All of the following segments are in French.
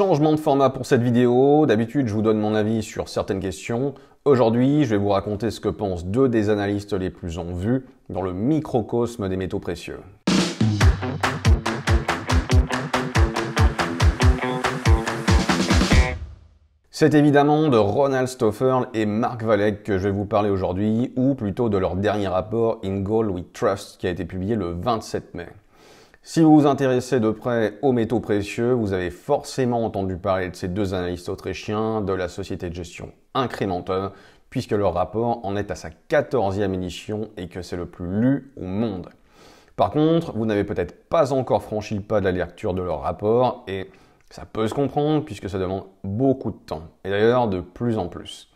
Changement de format pour cette vidéo. D'habitude, je vous donne mon avis sur certaines questions. Aujourd'hui, je vais vous raconter ce que pensent deux des analystes les plus en vue dans le microcosme des métaux précieux. C'est évidemment de Ronald Stoffer et Mark Valek que je vais vous parler aujourd'hui, ou plutôt de leur dernier rapport In Gold We Trust qui a été publié le 27 mai. Si vous vous intéressez de près aux métaux précieux, vous avez forcément entendu parler de ces deux analystes autrichiens de la société de gestion Incrementum, puisque leur rapport en est à sa 14e édition et que c'est le plus lu au monde. Par contre, vous n'avez peut-être pas encore franchi le pas de la lecture de leur rapport, et ça peut se comprendre puisque ça demande beaucoup de temps, et d'ailleurs de plus en plus.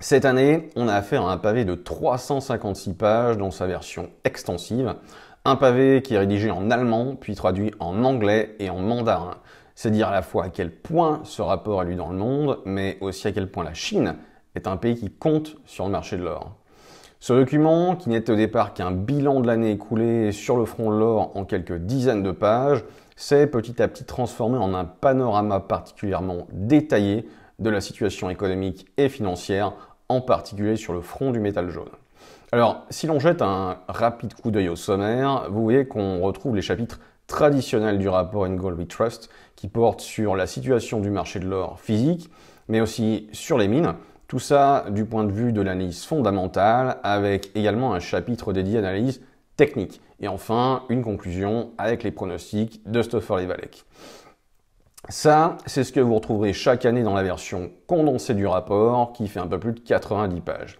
Cette année, on a affaire à un pavé de 356 pages dans sa version extensive, un pavé qui est rédigé en allemand, puis traduit en anglais et en mandarin. C'est dire à la fois à quel point ce rapport a lieu dans le monde, mais aussi à quel point la Chine est un pays qui compte sur le marché de l'or. Ce document, qui n'était au départ qu'un bilan de l'année écoulée sur le front de l'or en quelques dizaines de pages, s'est petit à petit transformé en un panorama particulièrement détaillé de la situation économique et financière, en particulier sur le front du métal jaune. Alors, si l'on jette un rapide coup d'œil au sommaire, vous voyez qu'on retrouve les chapitres traditionnels du rapport In Trust qui portent sur la situation du marché de l'or physique, mais aussi sur les mines. Tout ça du point de vue de l'analyse fondamentale, avec également un chapitre dédié à l'analyse technique. Et enfin, une conclusion avec les pronostics de Stoffer Valek. Ça, c'est ce que vous retrouverez chaque année dans la version condensée du rapport qui fait un peu plus de 90 pages.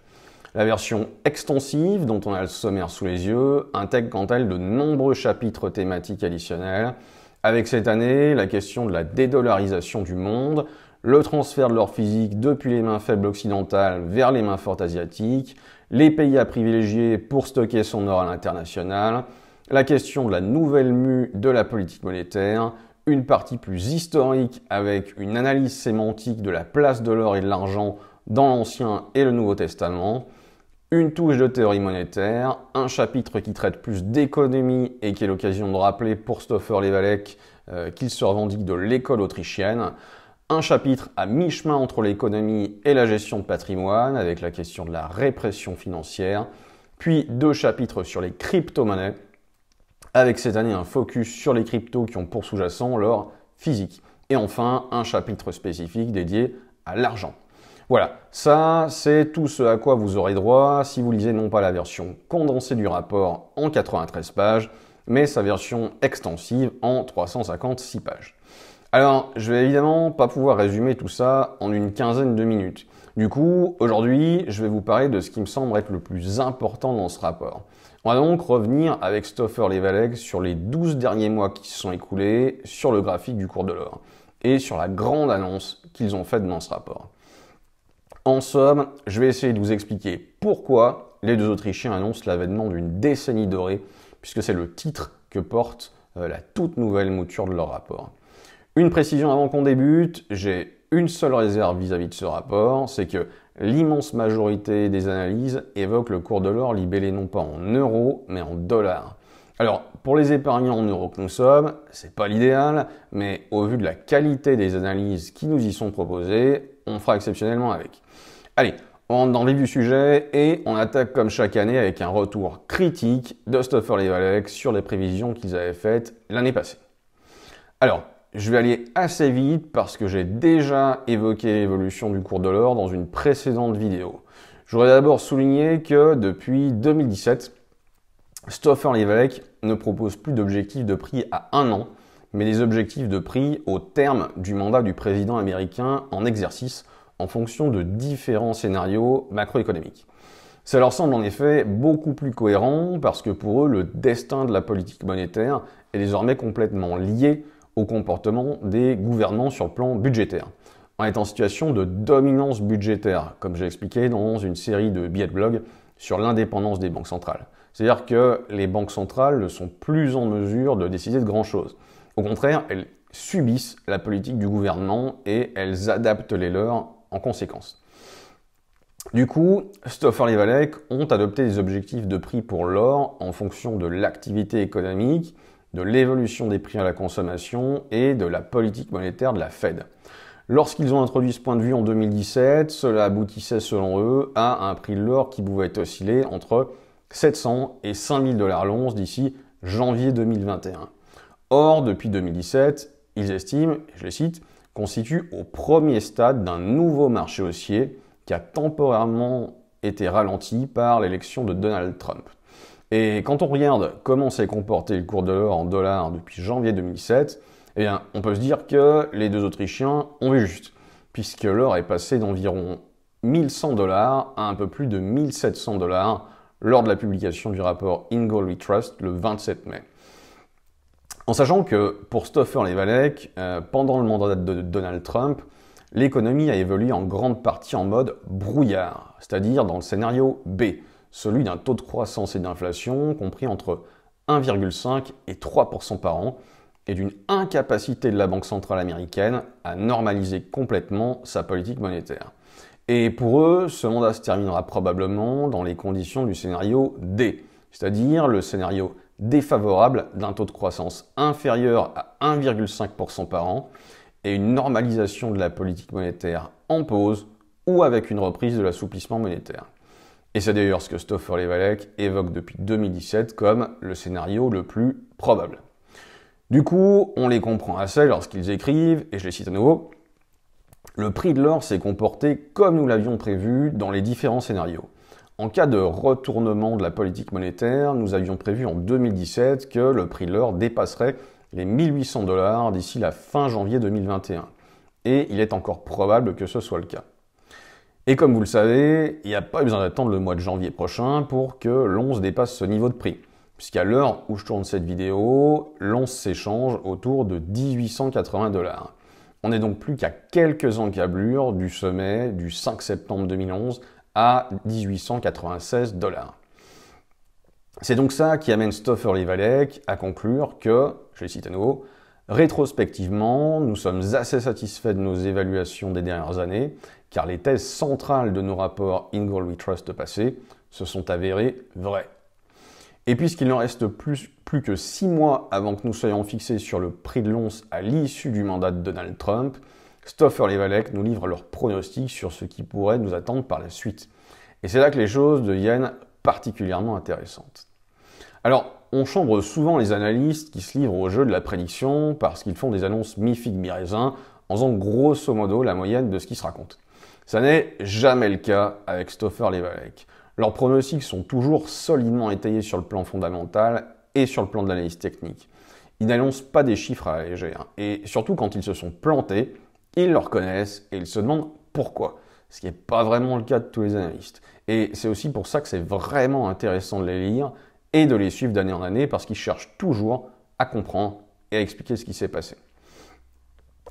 La version extensive, dont on a le sommaire sous les yeux, intègre quant à elle de nombreux chapitres thématiques additionnels, avec cette année la question de la dédollarisation du monde, le transfert de l'or physique depuis les mains faibles occidentales vers les mains fortes asiatiques, les pays à privilégier pour stocker son or à l'international, la question de la nouvelle mue de la politique monétaire, une partie plus historique avec une analyse sémantique de la place de l'or et de l'argent dans l'Ancien et le Nouveau Testament, une touche de théorie monétaire, un chapitre qui traite plus d'économie et qui est l'occasion de rappeler pour Stoffer Levalec euh, qu'il se revendique de l'école autrichienne, un chapitre à mi-chemin entre l'économie et la gestion de patrimoine avec la question de la répression financière, puis deux chapitres sur les crypto-monnaies, avec cette année un focus sur les cryptos qui ont pour sous-jacent l'or physique, et enfin un chapitre spécifique dédié à l'argent. Voilà, ça c'est tout ce à quoi vous aurez droit si vous lisez non pas la version condensée du rapport en 93 pages, mais sa version extensive en 356 pages. Alors, je vais évidemment pas pouvoir résumer tout ça en une quinzaine de minutes. Du coup, aujourd'hui, je vais vous parler de ce qui me semble être le plus important dans ce rapport. On va donc revenir avec Stoffer Levaleg sur les 12 derniers mois qui se sont écoulés, sur le graphique du cours de l'or, et sur la grande annonce qu'ils ont faite dans ce rapport. En somme, je vais essayer de vous expliquer pourquoi les deux Autrichiens annoncent l'avènement d'une décennie dorée, puisque c'est le titre que porte euh, la toute nouvelle mouture de leur rapport. Une précision avant qu'on débute, j'ai une seule réserve vis-à-vis de ce rapport, c'est que l'immense majorité des analyses évoquent le cours de l'or libellé non pas en euros, mais en dollars. Alors, pour les épargnants en euros consomme, c'est pas l'idéal, mais au vu de la qualité des analyses qui nous y sont proposées, on fera exceptionnellement avec. Allez, on rentre dans le vif du sujet et on attaque comme chaque année avec un retour critique de Stoffer Levalec sur les prévisions qu'ils avaient faites l'année passée. Alors, je vais aller assez vite parce que j'ai déjà évoqué l'évolution du cours de l'or dans une précédente vidéo. Je voudrais d'abord souligner que depuis 2017, Stoffer Levalec ne propose plus d'objectifs de prix à un an, mais des objectifs de prix au terme du mandat du président américain en exercice en fonction de différents scénarios macroéconomiques. Ça leur semble en effet beaucoup plus cohérent parce que pour eux, le destin de la politique monétaire est désormais complètement lié au comportement des gouvernements sur le plan budgétaire. en est en situation de dominance budgétaire, comme j'ai expliqué dans une série de billets de blog sur l'indépendance des banques centrales. C'est-à-dire que les banques centrales ne sont plus en mesure de décider de grand-chose. Au contraire, elles subissent la politique du gouvernement et elles adaptent les leurs en conséquence. Du coup, Stoffer et Valek ont adopté des objectifs de prix pour l'or en fonction de l'activité économique, de l'évolution des prix à la consommation et de la politique monétaire de la Fed. Lorsqu'ils ont introduit ce point de vue en 2017, cela aboutissait selon eux à un prix de l'or qui pouvait osciller entre 700 et 5000 dollars l'once d'ici janvier 2021. Or, depuis 2017, ils estiment, je les cite, constitue au premier stade d'un nouveau marché haussier qui a temporairement été ralenti par l'élection de Donald Trump. Et quand on regarde comment s'est comporté le cours de l'or en dollars depuis janvier 2007, eh bien, on peut se dire que les deux Autrichiens ont vu juste, puisque l'or est passé d'environ 1100 dollars à un peu plus de 1700 dollars lors de la publication du rapport Ingold Trust le 27 mai. En sachant que pour Stoffer et euh, pendant le mandat de Donald Trump, l'économie a évolué en grande partie en mode brouillard, c'est-à-dire dans le scénario B, celui d'un taux de croissance et d'inflation compris entre 1,5 et 3% par an, et d'une incapacité de la Banque centrale américaine à normaliser complètement sa politique monétaire. Et pour eux, ce mandat se terminera probablement dans les conditions du scénario D, c'est-à-dire le scénario défavorable d'un taux de croissance inférieur à 1,5% par an et une normalisation de la politique monétaire en pause ou avec une reprise de l'assouplissement monétaire. Et c'est d'ailleurs ce que Stoffer Levalec évoque depuis 2017 comme le scénario le plus probable. Du coup, on les comprend assez lorsqu'ils écrivent, et je les cite à nouveau, le prix de l'or s'est comporté comme nous l'avions prévu dans les différents scénarios. En cas de retournement de la politique monétaire, nous avions prévu en 2017 que le prix de l'or dépasserait les 1800 dollars d'ici la fin janvier 2021. Et il est encore probable que ce soit le cas. Et comme vous le savez, il n'y a pas besoin d'attendre le mois de janvier prochain pour que l'once dépasse ce niveau de prix puisqu'à l'heure où je tourne cette vidéo, l'once s'échange autour de 1880 dollars. On n'est donc plus qu'à quelques encablures du sommet du 5 septembre 2011 à 1896 dollars. C'est donc ça qui amène Stoffer Livalek à conclure que, je le cite à nouveau, rétrospectivement, nous sommes assez satisfaits de nos évaluations des dernières années, car les thèses centrales de nos rapports In We Trust passés se sont avérées vraies. Et puisqu'il n'en reste plus, plus que 6 mois avant que nous soyons fixés sur le prix de l'once à l'issue du mandat de Donald Trump, Stoffer et nous livrent leurs pronostics sur ce qui pourrait nous attendre par la suite. Et c'est là que les choses deviennent particulièrement intéressantes. Alors, on chambre souvent les analystes qui se livrent au jeu de la prédiction parce qu'ils font des annonces mi figue mi-raisin, en faisant grosso modo la moyenne de ce qui se raconte. Ça n'est jamais le cas avec Stoffer Levalek. Leurs pronostics sont toujours solidement étayés sur le plan fondamental et sur le plan de l'analyse technique. Ils n'annoncent pas des chiffres à alléger, Et surtout quand ils se sont plantés, ils le reconnaissent et ils se demandent pourquoi. Ce qui n'est pas vraiment le cas de tous les analystes. Et c'est aussi pour ça que c'est vraiment intéressant de les lire et de les suivre d'année en année parce qu'ils cherchent toujours à comprendre et à expliquer ce qui s'est passé.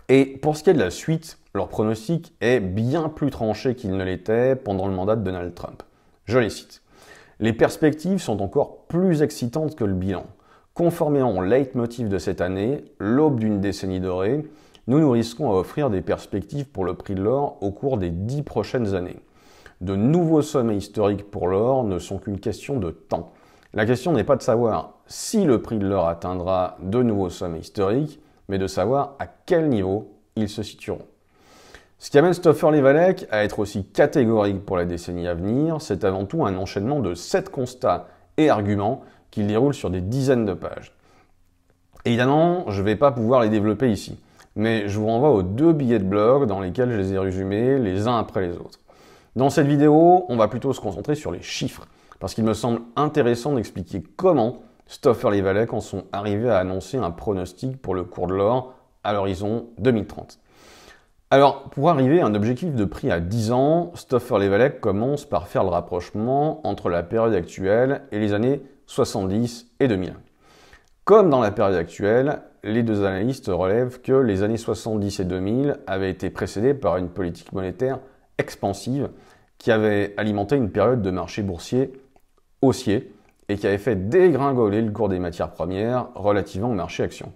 Et pour ce qui est de la suite, leur pronostic est bien plus tranché qu'il ne l'était pendant le mandat de Donald Trump. Je les cite. Les perspectives sont encore plus excitantes que le bilan. Conformément au leitmotiv de cette année, l'aube d'une décennie dorée, nous nous risquons à offrir des perspectives pour le prix de l'or au cours des dix prochaines années. De nouveaux sommets historiques pour l'or ne sont qu'une question de temps. La question n'est pas de savoir si le prix de l'or atteindra de nouveaux sommets historiques, mais de savoir à quel niveau ils se situeront. Ce qui amène Stoffer Levalec à être aussi catégorique pour la décennie à venir, c'est avant tout un enchaînement de sept constats et arguments qu'il déroule sur des dizaines de pages. Évidemment, je ne vais pas pouvoir les développer ici, mais je vous renvoie aux deux billets de blog dans lesquels je les ai résumés les uns après les autres. Dans cette vidéo, on va plutôt se concentrer sur les chiffres, parce qu'il me semble intéressant d'expliquer comment Stoffer Levalec en sont arrivés à annoncer un pronostic pour le cours de l'or à l'horizon 2030. Alors, pour arriver à un objectif de prix à 10 ans, Stoffer-Levalec commence par faire le rapprochement entre la période actuelle et les années 70 et 2000. Comme dans la période actuelle, les deux analystes relèvent que les années 70 et 2000 avaient été précédées par une politique monétaire expansive qui avait alimenté une période de marché boursier haussier et qui avait fait dégringoler le cours des matières premières relativement au marché action.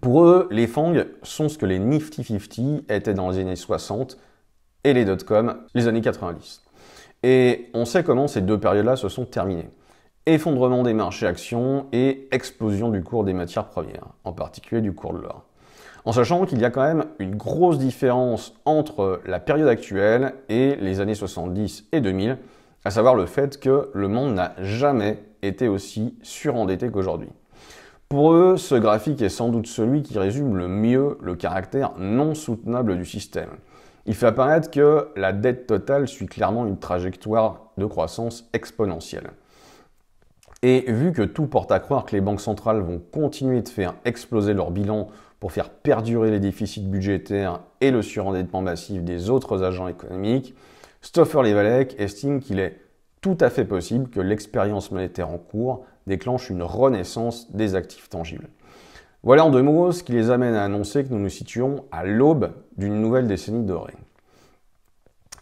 Pour eux, les FANG sont ce que les Nifty 50 étaient dans les années 60 et les dot-com les années 90. Et on sait comment ces deux périodes-là se sont terminées. Effondrement des marchés actions et explosion du cours des matières premières, en particulier du cours de l'or. En sachant qu'il y a quand même une grosse différence entre la période actuelle et les années 70 et 2000, à savoir le fait que le monde n'a jamais été aussi surendetté qu'aujourd'hui. Pour eux, ce graphique est sans doute celui qui résume le mieux le caractère non soutenable du système. Il fait apparaître que la dette totale suit clairement une trajectoire de croissance exponentielle. Et vu que tout porte à croire que les banques centrales vont continuer de faire exploser leur bilan pour faire perdurer les déficits budgétaires et le surendettement massif des autres agents économiques, Stoffer Levalec estime qu'il est tout à fait possible que l'expérience monétaire en cours déclenche une renaissance des actifs tangibles. Voilà en deux mots ce qui les amène à annoncer que nous nous situons à l'aube d'une nouvelle décennie dorée.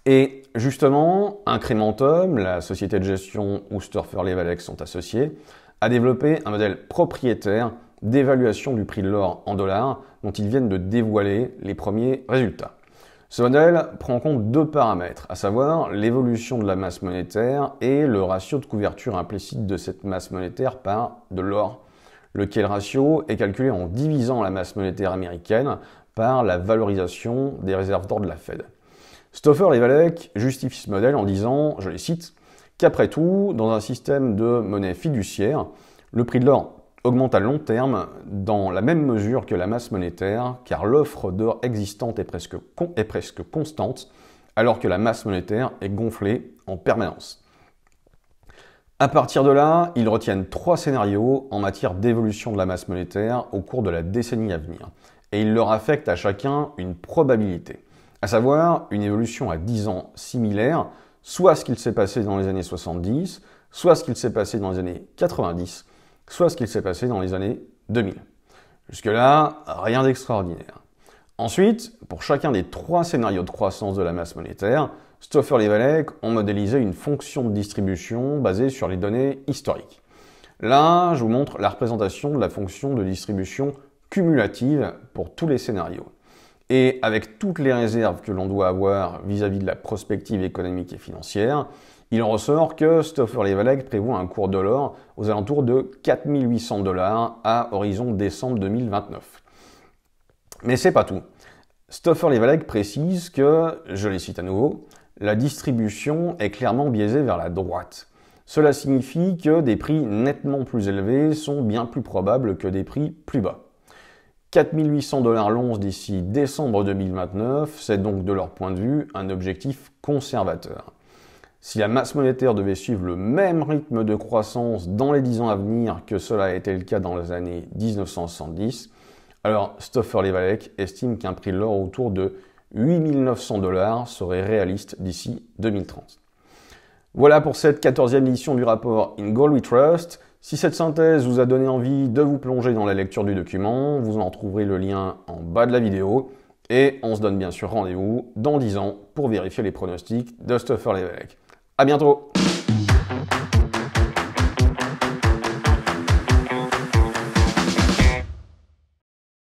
Et justement, Incrementum, la société de gestion où Storfer et sont associés, a développé un modèle propriétaire d'évaluation du prix de l'or en dollars dont ils viennent de dévoiler les premiers résultats. Ce modèle prend en compte deux paramètres, à savoir l'évolution de la masse monétaire et le ratio de couverture implicite de cette masse monétaire par de l'or, lequel ratio est calculé en divisant la masse monétaire américaine par la valorisation des réserves d'or de la Fed. Stoffer et Valek justifient ce modèle en disant, je les cite, qu'après tout, dans un système de monnaie fiduciaire, le prix de l'or augmente à long terme dans la même mesure que la masse monétaire, car l'offre d'or existante est presque, est presque constante, alors que la masse monétaire est gonflée en permanence. À partir de là, ils retiennent trois scénarios en matière d'évolution de la masse monétaire au cours de la décennie à venir, et ils leur affectent à chacun une probabilité, à savoir une évolution à 10 ans similaire, soit ce qu'il s'est passé dans les années 70, soit ce qu'il s'est passé dans les années 90, soit ce qu'il s'est passé dans les années 2000. Jusque-là, rien d'extraordinaire. Ensuite, pour chacun des trois scénarios de croissance de la masse monétaire, Stoffer et Valek ont modélisé une fonction de distribution basée sur les données historiques. Là, je vous montre la représentation de la fonction de distribution cumulative pour tous les scénarios. Et avec toutes les réserves que l'on doit avoir vis à -vis de la prospective économique et financière, il en ressort que Stoffer Levaleg prévoit un cours de l'or aux alentours de 4800 dollars à horizon décembre 2029. Mais c'est pas tout. Stoffer Levaleg précise que, je les cite à nouveau, la distribution est clairement biaisée vers la droite. Cela signifie que des prix nettement plus élevés sont bien plus probables que des prix plus bas. 4800 dollars l'once d'ici décembre 2029, c'est donc de leur point de vue un objectif conservateur. Si la masse monétaire devait suivre le même rythme de croissance dans les 10 ans à venir que cela a été le cas dans les années 1970, alors Stoffer Levalec estime qu'un prix de l'or autour de 8900 dollars serait réaliste d'ici 2030. Voilà pour cette 14e édition du rapport In Gold We Trust. Si cette synthèse vous a donné envie de vous plonger dans la lecture du document, vous en trouverez le lien en bas de la vidéo. Et on se donne bien sûr rendez-vous dans 10 ans pour vérifier les pronostics de Stoffer Levalec. A bientôt